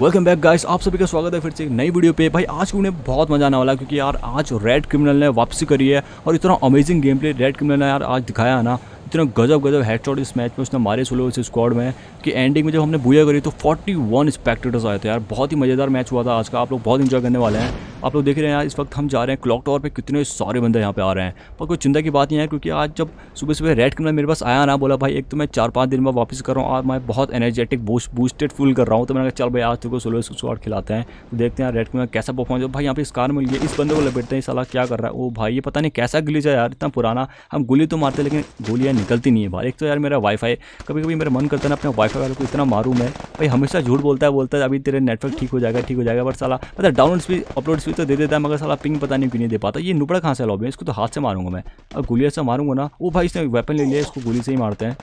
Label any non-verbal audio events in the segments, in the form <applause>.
welcome back guys आप सभी का स्वागत है फिर से एक नई वीडियो पे भाई आज उन्हें बहुत मजा आने वाला क्योंकि यार आज रेड क्रिमिनल ने वापसी करी है और इतना amazing game play Red Criminal ने यार आज दिखाया है ना इतना गजब गजब हेडशॉट इस मैच में उसने मारे सुलो इस स्क्वाड में कि एंडिंग में जब हमने बुया करी तो 41 वन स्पेक्टेटर्स आए थे यार बहुत ही मज़ेदार मैच हुआ था आज का आप लोग बहुत इन्जॉय करने वाले हैं आप लोग देख रहे हैं यार इस वक्त हम जा रहे हैं क्लॉक टावर पे कितने सारे बंदे यहाँ पे आ रहे हैं पर कोई चिंता की बात नहीं है क्योंकि आज जब सुबह सुबह रेड कलर मेरे पास आया ना बोला भाई एक तो मैं चार पाँच दिन बाद वापस कर रहा हूँ और मैं बहुत एनर्जेटिक बूस्टेड फुल कर रहा हूँ तो मैंने कहा चल भाई आज तुमको सोलह स्क्वाड खिलाते हैं तो देखते हैं रेड में कैसा परफॉर्म भाई यहाँ पे इस कार मिल गई इस बंदे को लपेटते हैं सलाह क्या कर रहा है वो भाई ये पता नहीं कैसा गिली है यार इतना पुराना हम गोली तो मारते लेकिन गोलियाँ निकलती नहीं है भाई एक तो यार मेरा वाईफाई कभी कभी मेरा मन करता है ना अपने वाईफाई वाले को इतना मारूँ मैं भाई हमेशा झूठ बोलता है बोलता है अभी तेरे नेटवर्क ठीक हो जाएगा ठीक हो जाएगा बट सला मतलब डाउनलोड्स भी अपलोड्स स्विच तो दे देता है मगर साला पिंग पता नहीं क्यों नहीं दे पाता ये नुबड़ा कहाँ से लॉबी है इसको तो हाथ से मारूंगा मैं अब गोलियाँ से मारूंगा ना वो भाई इसने वेपन ले लिया इसको गोली से ही मारते हैं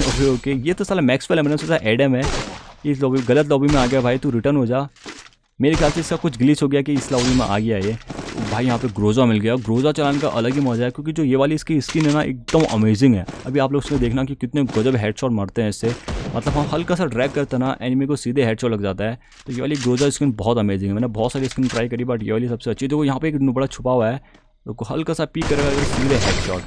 <laughs> ओके ओके ये तो साला मैक्स वाला मैंने सोचा एडम है इस लॉबी गलत लॉबी में आ गया भाई तू रिटर्न हो जा मेरे ख्याल से इसका कुछ ग्लिच हो गया कि इस लॉबी में आ गया ये भाई यहाँ पे ग्रोजा मिल गया ग्रोजा चलाने का अलग ही मज़ा है क्योंकि जो ये वाली इसकी स्किन है ना एकदम अमेजिंग है अभी आप लोग उसमें देखना कि कितने गजब हेडशॉट मारते हैं इससे मतलब हम हल्का सा ड्रैग करते ना एनिमी को सीधे हेड लग जाता है तो ये वाली ग्रोजर स्किन बहुत अमेजिंग है मैंने बहुत सारी स्किन ट्राई करी बट ये वाली सबसे अच्छी देखो यहाँ पे एक बड़ा छुपा हुआ है तो हल्का सा पी करेगा अगर सीधे हेड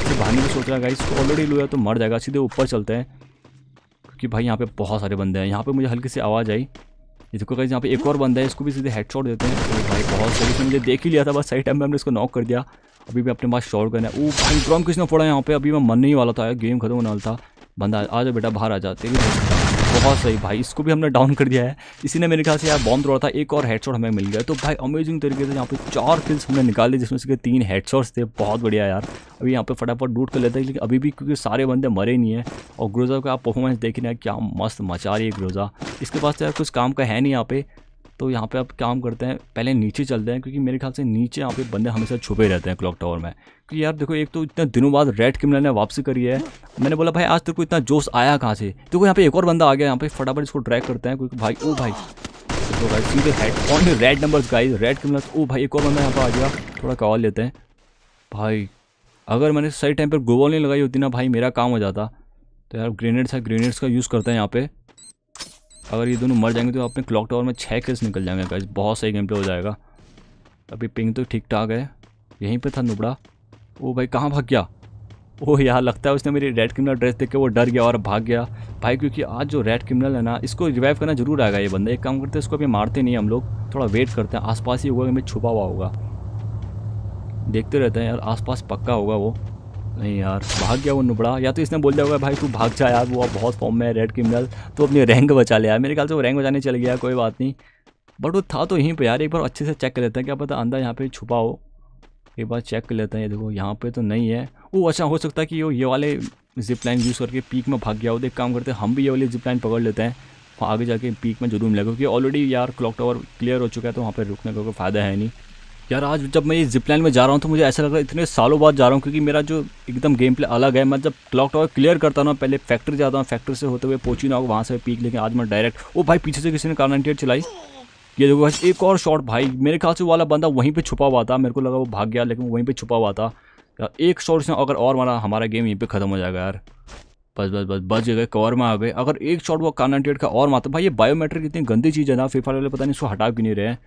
इससे भागने सोच रहा है इसको ऑलरेडी लो है तो मर जाएगा सीधे ऊपर चलते हैं क्योंकि भाई यहाँ पे बहुत सारे बंदे हैं यहाँ पे मुझे हल्की सी आवाज़ आई इसको कहीं यहाँ पे एक और बंदा है इसको भी सीधे हेडशॉट देते हैं तो भाई बहुत सही इसने मुझे देख ही लिया था बस सही टाइम में हमने इसको नॉक कर दिया अभी भी अपने पास शॉर्ट करना है वो भाई ड्रम किसने फोड़ा यहाँ पे अभी मैं मन नहीं वाला था गेम खत्म होने वाला था बंदा आ जाओ बेटा बाहर आ जाते बहुत सही भाई इसको भी हमने डाउन कर दिया है इसी ने मेरे ख्याल से यार बॉम्ब तोड़ा था एक और हेडशॉट हमें मिल गया तो भाई अमेजिंग तरीके से यहाँ पे चार किल्स हमने निकाले जिसमें से तीन हेडशॉट्स थे बहुत बढ़िया यार अभी यहाँ पे फटाफट डूट कर लेते हैं लेकिन अभी भी क्योंकि सारे बंदे मरे नहीं है और ग्रोज़ा का आप परफॉर्मेंस देखने क्या मस्त मचा रही है ग्रोज़ा इसके पास तो यार कुछ काम का है नहीं यहाँ पे तो यहाँ पे आप काम करते हैं पहले नीचे चलते हैं क्योंकि मेरे ख्याल से नीचे यहाँ पे बंदे हमेशा छुपे रहते हैं क्लॉक टावर में कि यार देखो एक तो इतने दिनों बाद रेड क्रिमिनल ने वापसी करी है मैंने बोला भाई आज तेरे को इतना जोश आया कहाँ से देखो यहाँ पे एक और बंदा आ गया यहाँ पे फटाफट इसको ड्रैक करते हैं क्योंकि भाई ओ भाई तो सीधे head on red number guys Red Criminal ओ भाई एक और बंदा यहाँ पर आ गया थोड़ा कॉल लेते हैं भाई अगर मैंने सही टाइम पर गोवल नहीं लगाई होती ना भाई मेरा काम हो जाता तो यार ग्रेनेड्स है ग्रेनेड्स का यूज़ करते हैं यहाँ पर अगर ये दोनों मर जाएंगे तो आपने क्लॉक टावर में छः किल्स निकल जाएंगे गाइज बहुत सही गेम पे हो जाएगा अभी पिंग तो ठीक ठाक है यहीं पर था नुबड़ा ओ भाई कहाँ भाग गया ओ यार लगता है उसने मेरी रेड क्रिमिनल ड्रेस देख के वो डर गया और भाग गया भाई क्योंकि आज जो रेड क्रिमिनल है ना इसको रिवाइव करना जरूर आएगा ये बंदा एक काम करते हैं उसको अभी मारते नहीं हम लोग थोड़ा वेट करते हैं आस ही होगा कि मैं छुपा हुआ होगा देखते रहते हैं यार आस पक्का होगा वो नहीं यार भाग गया वो नुबड़ा या तो इसने बोल दिया हुआ भाई तू भाग जा यार वो अब बहुत फॉर्म में है रेड क्रिमिनल तो अपनी रैंक बचा लिया मेरे ख्याल से वो रैंक बचाने चल गया कोई बात नहीं बट वो था तो यहीं पर यार एक बार अच्छे से चेक कर लेते हैं क्या पता अंदर यहाँ पे छुपा हो एक बार चेक कर लेते हैं ये देखो यहाँ पर तो नहीं है वो अच्छा हो सकता है कि वो ये वाले जिप लाइन यूज़ करके पीक में भाग गया हो तो एक काम करते हैं हम भी ये वाली जिप लाइन पकड़ लेते हैं आगे जाके पीक में जरूर मिलेगा क्योंकि ऑलरेडी यार क्लॉक टावर क्लियर हो चुका है तो वहाँ पर रुकने का कोई फ़ायदा है नहीं यार आज जब मैं ये जिपलाइन में जा रहा हूँ तो मुझे ऐसा लग रहा है इतने सालों बाद जा रहा हूँ क्योंकि मेरा जो एकदम गेम प्ले अलग है मैं जब क्लॉक टावर क्लियर करता ना पहले फैक्ट्री जाता हूँ फैक्ट्री से होते हुए पहुंची ना वहाँ से पीक लेकिन आज मैं डायरेक्ट वो भाई पीछे से किसी ने कारण चलाई ये देखो बस एक और शॉट भाई मेरे ख्याल से वाला बंदा वहीं पर छुपा हुआ था मेरे को लगा वो भाग गया लेकिन वहीं पर छुपा हुआ था यार एक शॉट से अगर और मारा हमारा गेम यहीं पर ख़त्म हो जाएगा यार बस बस बस बच गए कवर में आ गए अगर एक शॉट वो कानन का और मारता भाई ये बायोमेट्रिक इतनी गंदी चीज़ है ना फिर फायर वाले पता नहीं इसको हटा भी नहीं रहे हैं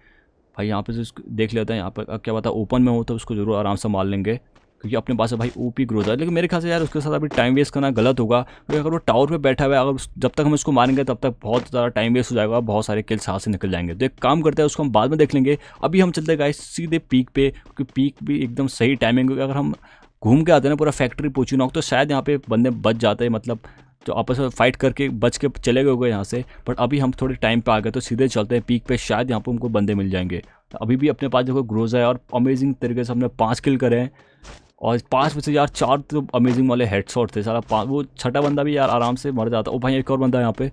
भाई यहाँ पे तो से देख लेते हैं यहाँ पर क्या पता ओपन में हो तो उसको ज़रूर आराम से मार लेंगे क्योंकि अपने पास है भाई ओपी ग्रोथ है लेकिन मेरे ख्याल से यार उसके साथ अभी टाइम वेस्ट करना गलत होगा क्योंकि अगर वो टावर पे बैठा हुआ है अगर जब तक हम उसको मारेंगे तब तक बहुत ज़्यादा टाइम वेस्ट हो जाएगा बहुत सारे किल्स हाथ से निकल जाएंगे तो एक काम करते हैं उसको हम बाद में देख लेंगे अभी हम चलते गए सीधे पीक पे क्योंकि पीक भी एकदम सही टाइमिंग क्योंकि अगर हम घूम के आते हैं ना पूरा फैक्ट्री पहुँची ना तो शायद यहाँ पे बंदे बच जाते हैं मतलब जो तो आपस में फाइट करके बच के चले गए यहाँ से बट अभी हम थोड़े टाइम पे आ गए तो सीधे चलते हैं पीक पे शायद यहाँ पे हमको बंदे मिल जाएंगे तो अभी भी अपने पास देखो ग्रोजा है और अमेजिंग तरीके से हमने पाँच किल करे हैं और पाँच में से यार चार तो अमेजिंग वाले हेडशॉट थे सारा पाँच वो छठा बंदा भी यार आराम से मर जाता ओ भाई एक और बंदा यहाँ पे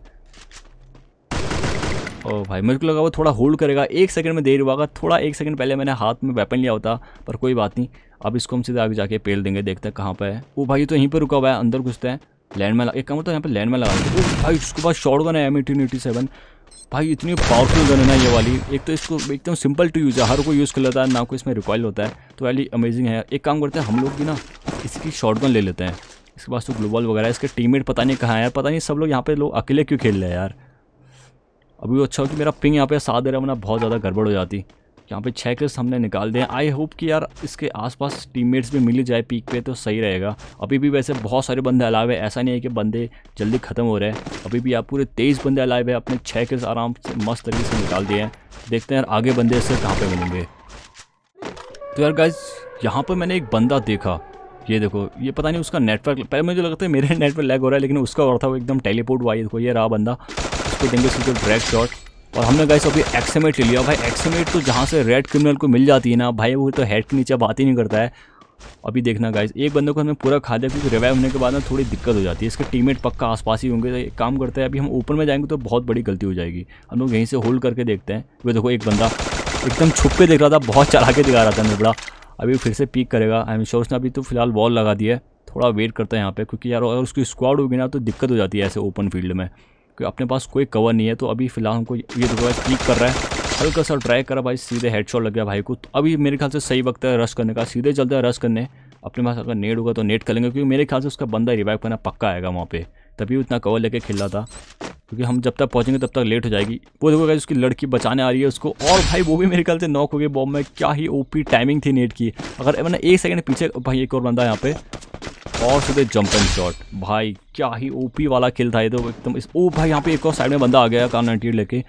ओ भाई मेरे को लगा वो थोड़ा होल्ड करेगा एक सेकंड में देर हुआ थोड़ा एक सेकंड पहले मैंने हाथ में वेपन लिया होता पर कोई बात नहीं अब इसको हम सीधे आगे जाके पेल देंगे देखते हैं कहाँ पर है वो भाई तो यहीं पर रुका हुआ है अंदर घुसते हैं लैंड में एक कमर तो यहाँ पे लैंड में लगा दो भाई उसके पास शॉर्ट गन है एम एटीन एटी सेवन भाई इतनी पावरफुल गन है ना ये वाली एक तो इसको एकदम सिंपल टू यूज़ है हर कोई यूज़ कर लेता है ना कोई इसमें रिकॉयल होता है तो वाली अमेजिंग है एक काम करते हैं हम लोग भी ना इसकी शॉर्ट गन ले लेते हैं इसके पास तो ग्लोबल वगैरह इसके टीम पता नहीं कहाँ है यार पता नहीं सब लोग यहाँ पे लोग अकेले क्यों खेल रहे हैं यार अभी वो अच्छा हो कि मेरा पिंग यहाँ पर साथ दे रहा वरना बहुत ज़्यादा गड़बड़ हो जाती यहाँ पे छः किल्स हमने निकाल दिए आई होप कि यार इसके आसपास टीममेट्स भी मिल जाए पीक पे तो सही रहेगा अभी भी वैसे बहुत सारे बंदे अलाव है ऐसा नहीं है कि बंदे जल्दी ख़त्म हो रहे हैं अभी भी आप पूरे तेईस बंदे अलाव है अपने छः किल्स आराम से मस्त तरीके से निकाल दिए हैं देखते हैं यार आगे बंदे इससे कहाँ पर मिलेंगे तो यार गाइज यहाँ पर मैंने एक बंदा देखा ये देखो ये पता नहीं उसका नेटवर्क पहले मुझे लगता है मेरे नेटवर्क <laughs> लैग हो रहा है लेकिन उसका और था वो एकदम टेलीपोर्ट हुआ ये देखो ये रहा बंदा उसको देंगे सीधे शॉट और हमने गाइस अभी एक्समेट ले लिया भाई एक्समेट तो जहाँ से रेड क्रिमिनल को मिल जाती है ना भाई वो तो हेड के नीचे बात ही नहीं करता है अभी देखना गाइस एक बंदे को हमने पूरा खा दिया क्योंकि रिवाइव होने के बाद ना थोड़ी दिक्कत हो जाती है इसके टीममेट पक्का आसपास ही होंगे तो एक काम करते हैं अभी हम ऊपर में जाएंगे तो बहुत बड़ी गलती हो जाएगी हम लोग यहीं से होल्ड करके देखते हैं वे देखो एक बंदा एकदम छुप के देख रहा था बहुत चला के दिखा रहा था निबड़ा अभी फिर से पिक करेगा आई एम श्योर उसने अभी तो फिलहाल बॉल लगा दी है थोड़ा वेट करता है यहाँ पर क्योंकि यार अगर उसकी स्क्वाड होगी ना तो दिक्कत हो जाती है ऐसे ओपन फील्ड में अपने पास कोई कवर नहीं है तो अभी फिलहाल हमको ये रिवाइज क्लिक कर रहा है हल्का सा ट्राई करा भाई सीधे हेडशॉट लग गया भाई को तो अभी मेरे ख्याल से सही वक्त है रश करने का सीधे चलते हैं रश करने अपने पास अगर नेट होगा तो नेट कर लेंगे क्योंकि मेरे ख्याल से उसका बंदा रिवाइव करना पक्का आएगा वहाँ पर तभी उतना कवर लेके खेल रहा था क्योंकि हम जब तक पहुँचेंगे तब तक लेट हो जाएगी वो देखो उसकी लड़की बचाने आ रही है उसको और भाई वो भी मेरे ख्याल से नॉक हो गई बॉम्ब में क्या ही ओपी टाइमिंग थी नेट की अगर मैंने एक सेकंड पीछे भाई एक और बंदा यहाँ पे और सीधे जंप एंड शॉट भाई क्या ही ओपी वाला खेल था ये तो एकदम इस ओ भाई यहाँ पे एक और साइड में बंदा आ गया कान आंटी लेके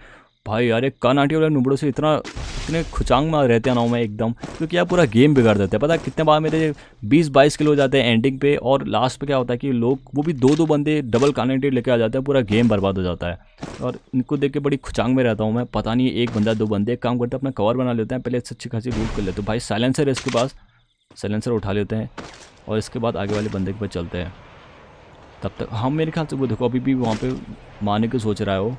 भाई यार एक कान आंटी वाले नुबड़ों से इतना इतने खुचांग में रहते हैं ना मैं एकदम क्योंकि यार पूरा गेम बिगाड़ देते हैं पता है कितने बार मेरे 20-22 किलो हो जाते हैं एंडिंग पे और लास्ट पे क्या होता है कि लोग वो भी दो दो बंदे डबल कान नाइनटी लेके आ जाते हैं पूरा गेम बर्बाद हो जाता है और इनको देख के बड़ी खुचांग में रहता हूँ मैं पता नहीं एक बंदा दो बंदे एक काम करते हैं अपना कवर बना लेते हैं पहले अच्छी खासी रूट कर लेते हैं तो भाई साइलेंसर है इसके पास साइलेंसर उठा लेते हैं और इसके बाद आगे वाले बंदे के पास चलते हैं तब तक हम हाँ, मेरे ख्याल से वो देखो अभी भी वहाँ पे मारने की सोच रहा है वो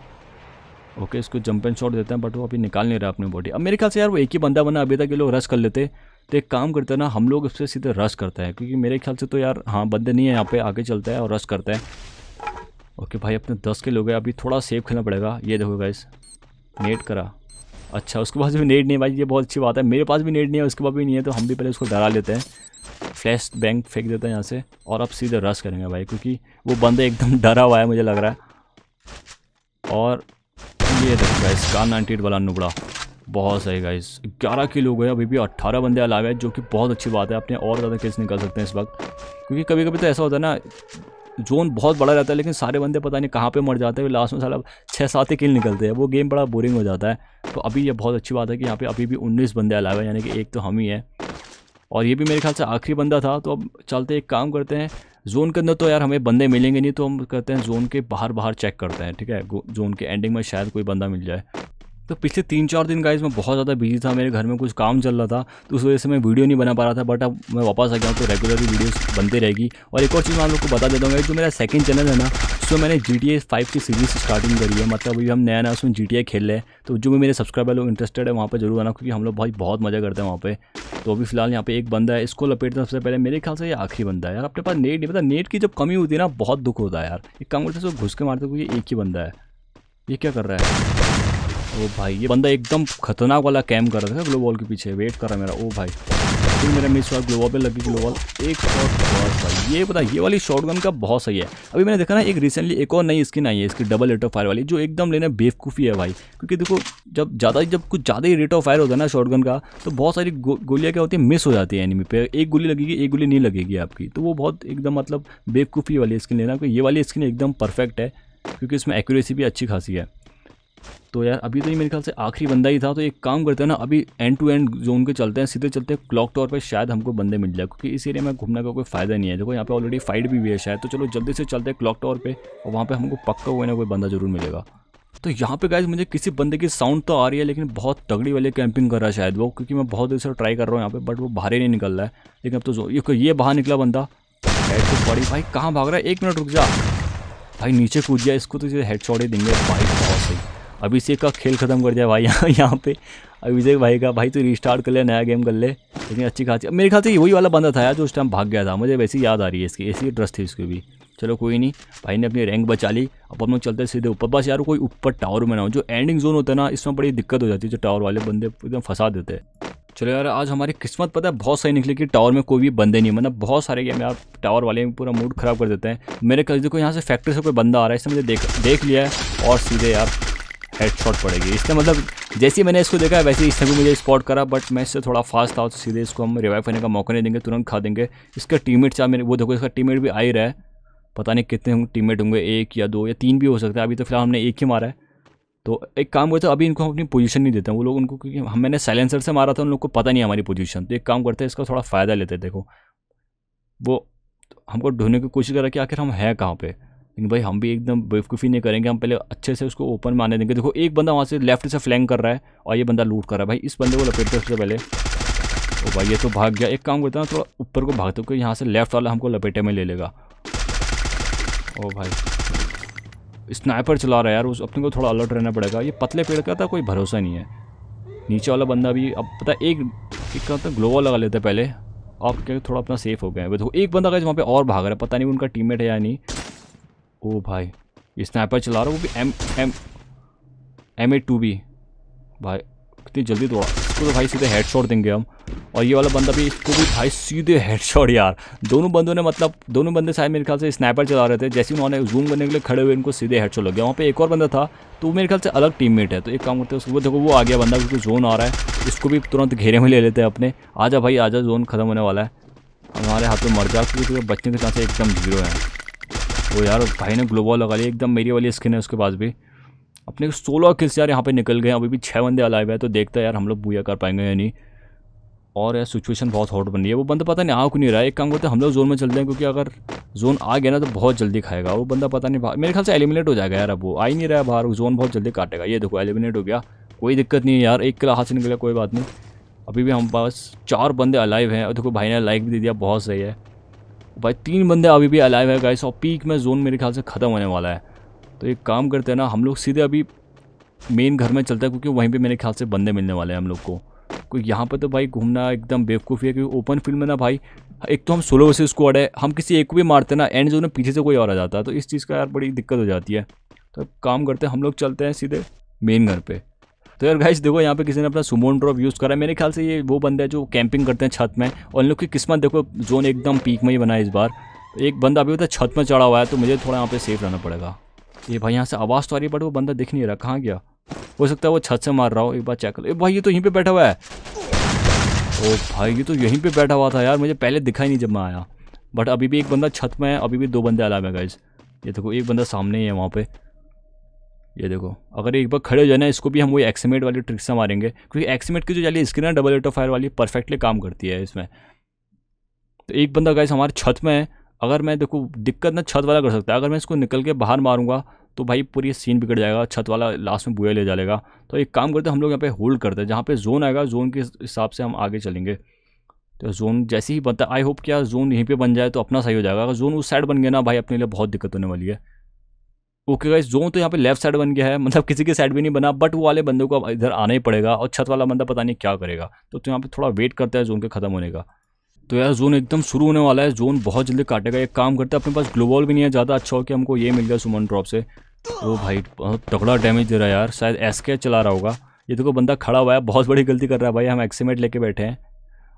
ओके इसको जंप एंड शॉट देते हैं बट वो अभी निकाल नहीं रहा अपनी बॉडी अब मेरे ख्याल से यार वो एक ही बंदा बना अभी तक ये लोग रश कर लेते तो एक काम करते हैं ना हम लोग उससे सीधे रश करते हैं क्योंकि मेरे ख्याल से तो यार हाँ बंदे नहीं है यहाँ पर आगे चलते हैं और रश करते हैं ओके भाई अपने दस के लोग हैं अभी थोड़ा सेफ खेलना पड़ेगा ये देखो गाइस नेट करा अच्छा उसके पास भी नेट नहीं है भाई ये बहुत अच्छी बात है मेरे पास भी नेट नहीं है उसके पास भी नहीं है तो हम भी पहले उसको डरा लेते हैं फ्लैश बैंक फेंक देते हैं यहाँ से और अब सीधे रश करेंगे भाई क्योंकि वो बंदे एकदम <laughs> डरा हुआ है मुझे लग रहा है और ये देखो गाइस कार नाइनटी वाला नुबड़ा बहुत सही गाइस ग्यारह किलो गए अभी भी अट्ठारह बंदे अलावे जो कि बहुत अच्छी बात है अपने और ज़्यादा केस निकाल सकते हैं इस वक्त क्योंकि कभी कभी तो ऐसा होता है ना जोन बहुत बड़ा रहता है लेकिन सारे बंदे पता नहीं कहाँ पे मर जाते हैं लास्ट में साला छः सात ही किल निकलते हैं वो गेम बड़ा बोरिंग हो जाता है तो अभी ये बहुत अच्छी बात है कि यहाँ पे अभी भी 19 बंदे अलावा यानी कि एक तो हम ही है और ये भी मेरे ख्याल से आखिरी बंदा था तो अब चलते एक काम करते हैं जोन के अंदर तो यार हमें बंदे मिलेंगे नहीं तो हम करते हैं जोन के बाहर बाहर चेक करते हैं ठीक है जोन के एंडिंग में शायद कोई बंदा मिल जाए तो पिछले तीन चार दिन गाइज मैं बहुत ज़्यादा बिजी था मेरे घर में कुछ काम चल रहा था तो उस वजह से मैं वीडियो नहीं बना पा रहा था बट अब मैं वापस आ गया हूँ तो रेगुलरली वीडियोस बनते रहेगी और एक और चीज़ मैं आप लोग को बता देता हूँ जो मेरा सेकंड चैनल है ना उसमें मैंने जी टी फाइव की सीरीज स्टार्टिंग करी है मतलब अभी हम नया नया उसमें जी टी खेल रहे हैं तो जो भी मेरे सब्सक्राइबर लोग इंटरेस्टेड है वहाँ पर जरूर आना क्योंकि हम लोग भाई बहुत मज़ा करते हैं वहाँ पर तो अभी फिलहाल यहाँ पे एक बंदा है इसको लपेटना सबसे पहले मेरे ख्याल से ये आखिरी बंदा है यार अपने पास नेट नहीं पता नेट की जब कमी होती है ना बहुत दुख होता है यार एक काम करते घुस के मारते हुए ये एक ही बंदा है ये क्या कर रहा है ओ भाई ये बंदा एकदम खतरनाक वाला कैम कर रहा था ग्लो बॉल के पीछे वेट कर रहा मेरा ओ भाई फिर मेरा मिस हुआ ग्लोबॉल पे पर लगी ग्लो बॉल एक और बहुत भाई ये पता ये वाली शॉर्ट गन का बहुत सही है अभी मैंने देखा ना एक रिसेंटली एक और नई स्किन आई है इसकी डबल रेट ऑफ फायर वाली जो एकदम लेना बेवकूफ़ी है भाई क्योंकि देखो जब ज़्यादा जब कुछ ज़्यादा ही रेट ऑफ फायर होता है ना शॉर्ट गन का तो बहुत सारी गो, गोलियाँ क्या होती है मिस हो जाती है एनिमी पे एक गोली लगेगी एक गोली नहीं लगेगी आपकी तो वो बहुत एकदम मतलब बेवकूफ़ी वाली स्किन लेना क्योंकि ये वाली स्किन एकदम परफेक्ट है क्योंकि इसमें एक्यूरेसी भी अच्छी खासी है तो यार अभी तो ये मेरे ख्याल से आखिरी बंदा ही था तो एक काम करते हैं ना अभी एंड टू एंड जोन के चलते हैं सीधे चलते हैं क्लॉक टॉर पर शायद हमको बंदे मिल जाए क्योंकि इस एरिया में घूमने का कोई फायदा नहीं है देखो यहाँ पे ऑलरेडी फाइट भी हुई है शायद तो चलो जल्दी से चलते हैं क्लॉक टॉर पे और वहाँ पे हमको पक्का हुआ ना कोई बंदा जरूर मिलेगा तो यहाँ पे गाइज मुझे किसी बंदे की साउंड तो आ रही है लेकिन बहुत तगड़ी वाली कैंपिंग कर रहा है शायद वो क्योंकि मैं बहुत देर से ट्राई कर रहा हूँ यहाँ पे बट वो बाहर ही नहीं निकल रहा है लेकिन अब तो ये ये बाहर निकला बंदा हेड तो पड़ी भाई कहाँ भाग रहा है एक मिनट रुक जा भाई नीचे कूद गया इसको तो हेड शॉट ही देंगे भाई बहुत सही अभिषेक का खेल ख़त्म कर दिया भाई यहाँ यहाँ पे अभिषेक भाई का भाई तो रिस्टार्ट कर ले नया गेम कर ले लेकिन अच्छी खासी मेरे ख्याल से वही वाला बंदा था यार जो उस टाइम भाग गया था मुझे वैसी याद आ रही है इसकी ऐसी ड्रेस थी उसकी भी चलो कोई नहीं भाई ने अपनी रैंक बचा ली अब हम लोग चलते सीधे ऊपर बस यार कोई ऊपर टावर में ना हो जो एंडिंग जोन होता है ना इसमें बड़ी दिक्कत हो जाती है जो टावर वाले बंदे एकदम फंसा देते हैं चलो यार आज हमारी किस्मत पता है बहुत सही निकली कि टावर में कोई भी बंदे नहीं मतलब बहुत सारे गेम यार टावर वाले पूरा मूड खराब कर देते हैं मेरे कल देखो यहाँ से फैक्ट्री से कोई बंदा आ रहा है इसमें मुझे देख देख लिया है और सीधे यार शॉट पड़ेगी इसने मतलब जैसे ही मैंने इसको देखा वैसे इसने भी मुझे स्पॉट करा बट मैं इससे थोड़ा फास्ट था तो सीधे इसको हम रिवाइव करने का मौका नहीं देंगे तुरंत खा देंगे इसका टीमेट चाह मेरे वो देखो इसका टीम भी आ ही रहा है पता नहीं कितने टीममेट होंगे एक या दो या तीन भी हो सकते हैं अभी तो फिलहाल हमने एक ही मारा है तो एक काम करते हैं अभी इनको हम अपनी पोजीशन नहीं देते हैं वो लोग उनको क्योंकि हम मैंने साइलेंसर से मारा था उन लोग को पता नहीं हमारी पोजीशन तो एक काम करते हैं इसका थोड़ा फ़ायदा लेते हैं देखो वो हमको ढूंढने की कोशिश कर है कि आखिर हम हैं कहाँ पे लेकिन भाई हम भी एकदम बेवकूफ़ी नहीं करेंगे हम पहले अच्छे से उसको ओपन माने देंगे देखो एक बंदा वहाँ से लेफ्ट से फ्लैंग कर रहा है और ये बंदा लूट कर रहा है भाई इस बंदे को लपेटते सबसे पहले ओ भाई ये तो भाग गया एक काम करता ना थोड़ा ऊपर को भागते हो यहाँ से लेफ्ट वाला हमको लपेटे में ले लेगा ओ भाई स्नाइपर चला रहा है यार उस अपने को थोड़ा अलर्ट रहना पड़ेगा ये पतले पेड़ का था तो कोई भरोसा नहीं है नीचे वाला बंदा भी अब पता एक एक का तो ग्लोवा लगा लेते पहले आप क्या थोड़ा अपना सेफ हो गया है देखो एक बंदा गए वहाँ पे और भाग रहा है पता नहीं उनका टीममेट है या नहीं ओ भाई ये स्नैपर चला रहा वो भी M M M A two B भाई कितनी जल्दी दौड़ा इसको तो भाई सीधे हेड शॉट देंगे हम और ये वाला बंदा भी इसको भी भाई सीधे हेड शॉट यार दोनों बंदों ने मतलब दोनों बंदे शायद मेरे ख्याल से स्नैपर चला रहे थे जैसे ही उन्होंने जूम करने के लिए खड़े हुए इनको सीधे हेड शॉट लग गया वहाँ पर एक और बंदा था तो मेरे ख्याल से अलग टीम है तो एक काम करते हैं उसको देखो वो आ गया बंदा क्योंकि जोन आ रहा है इसको भी तुरंत घेरे में ले लेते हैं अपने आ भाई आ जोन खत्म होने वाला है हमारे हाथ में मर जा क्योंकि बचने के साथ एकदम जीरो हैं वो यार भाई ने ग्लोबॉल लगा लिया एकदम मेरी वाली स्किन है उसके पास भी अपने सोलह किल्स यार यहाँ पे निकल गए अभी भी छः बंदे अलाइव है तो देखते हैं यार हम लोग बूया कर पाएंगे या नहीं और यार सिचुएशन बहुत हॉट बन रही है वो बंदा पता नहीं आ क्यों नहीं रहा है एक काम करते हम लोग जोन में चलते हैं क्योंकि अगर जोन आ गया ना तो बहुत जल्दी खाएगा वो बंदा पता नहीं मेरे ख्याल से एलिमिनेट हो जाएगा यार अब वो आ ही नहीं रहा है बाहर जोन बहुत जल्दी काटेगा ये देखो एलिमिनेट हो गया कोई दिक्कत नहीं है यार एक किला हाथ से निकला कोई बात नहीं अभी भी हम पास चार बंदे अलाइव हैं और देखो भाई ने लाइक भी दे दिया बहुत सही है भाई तीन बंदे अभी भी अलाइव है गाइस और पीक में जोन मेरे ख्याल से ख़त्म होने वाला है तो एक काम करते हैं ना हम लोग सीधे अभी मेन घर में चलते हैं क्योंकि वहीं पे मेरे ख्याल से बंदे मिलने वाले हैं हम लोग को क्योंकि यहाँ पर तो भाई घूमना एकदम बेवकूफ़ी है क्योंकि ओपन फील्ड में ना भाई एक तो हम सोलो वैसे स्क्वाड है हम किसी एक को भी मारते ना एंड जोन में पीछे से कोई और आ जाता है तो इस चीज़ का यार बड़ी दिक्कत हो जाती है तो काम करते हैं हम लोग चलते हैं सीधे मेन घर पर तो यार गाइस देखो यहाँ पे किसी ने अपना सुमोन ड्रॉप यूज़ करा मेरे ख्याल से ये वो बंदे है जो कैंपिंग करते हैं छत में और इन लोग की किस्मत देखो जोन एकदम पीक में ही बना है इस बार एक बंदा अभी होता छत में चढ़ा हुआ है तो मुझे थोड़ा यहाँ पे सेफ रहना पड़ेगा ये भाई यहाँ से आवाज़ तो आ रही है बट वो बंदा दिख नहीं रहा कहाँ गया हो सकता है वो छत से मार रहा हो एक बार चेक कर भाई ये तो यहीं पर बैठा हुआ है ओ भाई ये तो यहीं पर बैठा हुआ था यार मुझे पहले दिखाई नहीं जब मैं आया बट अभी भी एक बंदा छत में है अभी भी दो बंदे अलाव है गाइज ये देखो एक बंदा सामने ही है वहाँ पर ये देखो अगर एक बार खड़े हो जाना इसको भी हम वही एक्सीमेट वाली ट्रिक से मारेंगे क्योंकि एक्सीमेट की जो जाली स्क्रीन है डबल एट ऑफ फायर वाली परफेक्टली काम करती है इसमें तो एक बंदा गाइस हमारे छत में है अगर मैं देखो दिक्कत ना छत वाला कर सकता है अगर मैं इसको निकल के बाहर मारूंगा तो भाई पूरी सीन बिगड़ जाएगा छत वाला लास्ट में बुआ ले जाएगा तो एक काम करते हैं हम लोग यहाँ पे होल्ड करते हैं जहाँ पे जोन आएगा जोन के हिसाब से हम आगे चलेंगे तो जोन जैसे ही बनता आई होप क्या जोन यहीं पे बन जाए तो अपना सही हो जाएगा अगर जोन उस साइड बन गया ना भाई अपने लिए बहुत दिक्कत होने वाली है ओके गाइस जोन तो यहाँ पे लेफ्ट साइड बन गया है मतलब किसी के साइड भी नहीं बना बट वो वाले बंदे को इधर आना ही पड़ेगा और छत वाला बंदा पता नहीं क्या करेगा तो, तो यहाँ पे थोड़ा वेट करता है जोन के ख़त्म होने का तो यार जोन एकदम शुरू होने वाला है जोन बहुत जल्दी काटेगा एक काम करते हैं अपने पास ग्लोबॉल भी नहीं है ज़्यादा अच्छा हो कि हमको ये मिल गया सुमन ड्रॉप से तो भाई बहुत तगड़ा डैमेज दे रहा है यार शायद एस चला रहा होगा ये देखो बंदा खड़ा हुआ है बहुत बड़ी गलती कर रहा है भाई हम एक्सीमेट लेके बैठे हैं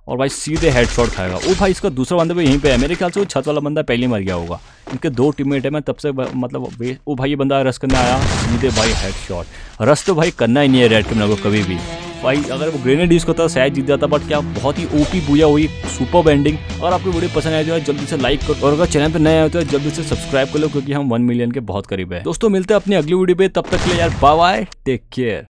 और भाई सीधे हेडशॉट खाएगा वो भाई इसका दूसरा बंदा भी यहीं पे है मेरे ख्याल से वो छत वाला बंदा पहले मर गया होगा इनके दो टीममेट है मैं तब से मतलब वो भाई ये बंदा रस करने आया सीधे भाई हेडशॉट रस तो भाई करना ही नहीं है रेड कमला को कभी भी भाई अगर वो ग्रेनेड यूज़ करता शायद जीत जाता बट क्या बहुत ही ओपी पूजा हुई सुपर बैंडिंग अगर आपको वीडियो पसंद आए तो जल्दी से लाइक करो और अगर चैनल पर नए आए तो जल्दी से सब्सक्राइब कर लो क्योंकि हम वन मिलियन के बहुत करीब है दोस्तों मिलते हैं अपनी अगली वीडियो पे तब तक के लिए यार बाय टेक केयर